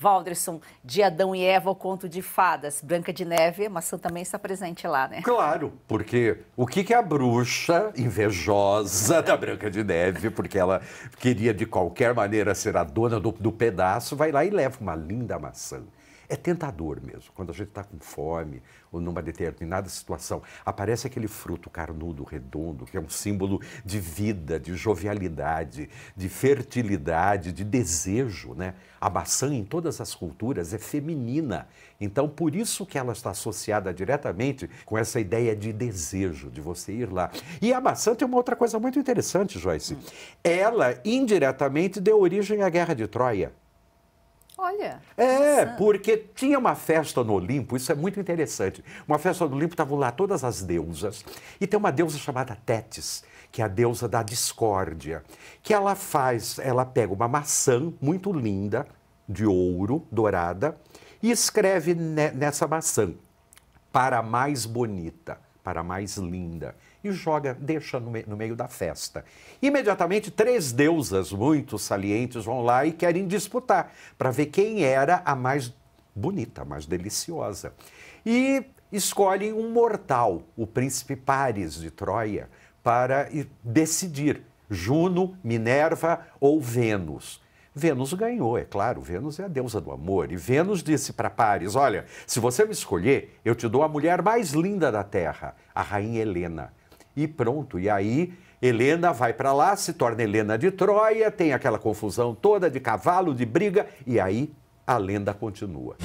Valderson, de Adão e Eva, o conto de fadas. Branca de Neve, maçã também está presente lá, né? Claro, porque o que, que a bruxa invejosa da Branca de Neve, porque ela queria de qualquer maneira ser a dona do, do pedaço, vai lá e leva uma linda maçã. É tentador mesmo. Quando a gente está com fome ou numa determinada situação, aparece aquele fruto carnudo, redondo, que é um símbolo de vida, de jovialidade, de fertilidade, de desejo. Né? A maçã, em todas as culturas, é feminina. Então, por isso que ela está associada diretamente com essa ideia de desejo, de você ir lá. E a maçã tem uma outra coisa muito interessante, Joyce. Ela, indiretamente, deu origem à Guerra de Troia. Olha. É, porque tinha uma festa no Olimpo, isso é muito interessante. Uma festa no Olimpo estavam lá todas as deusas. E tem uma deusa chamada Tétis, que é a deusa da discórdia, que ela faz, ela pega uma maçã muito linda, de ouro, dourada, e escreve nessa maçã: para mais bonita para a mais linda. E joga, deixa no, me, no meio da festa. Imediatamente, três deusas muito salientes vão lá e querem disputar para ver quem era a mais bonita, a mais deliciosa. E escolhem um mortal, o príncipe Paris de Troia, para decidir Juno, Minerva ou Vênus. Vênus ganhou, é claro, Vênus é a deusa do amor. E Vênus disse para Paris: Olha, se você me escolher, eu te dou a mulher mais linda da terra, a rainha Helena. E pronto, e aí Helena vai para lá, se torna Helena de Troia, tem aquela confusão toda de cavalo, de briga, e aí a lenda continua.